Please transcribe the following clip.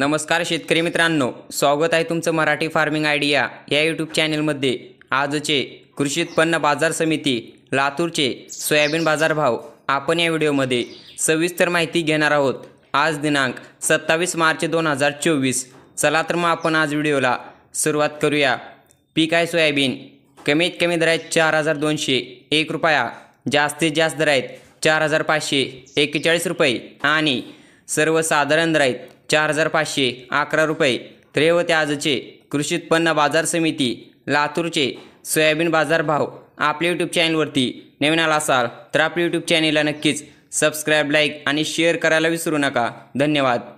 नमस्कार शेतकरी मित्रांनो स्वागत आहे तुमचं मराठी फार्मिंग आयडिया या यूट्यूब चॅनेलमध्ये आजचे कृषी उत्पन्न बाजार समिती लातूरचे सोयाबीन बाजारभाव आपण या व्हिडिओमध्ये सविस्तर माहिती घेणार आहोत आज दिनांक सत्तावीस मार्च दोन हजार चोवीस चला तर मग आपण आज व्हिडिओला सुरुवात करूया पीक आहे सोयाबीन कमीत कमी दर आहेत चार हजार दोनशे एक रुपया जास्तीत जास्त दर आहेत चार हजार पाचशे एक्केचाळीस रुपये आणि सर्वसाधारण दर आहेत चार हजार पाचशे अकरा रुपये त्रैवते आजचे कृषी उत्पन्न बाजार समिती लातूरचे सोयाबीन बाजार भाव आपल्या यूट्यूब चॅनलवरती नवीन आला असाल तर आपल्या यूट्यूब चॅनलला नक्कीच सबस्क्राईब लाईक आणि शेअर करायला विसरू नका धन्यवाद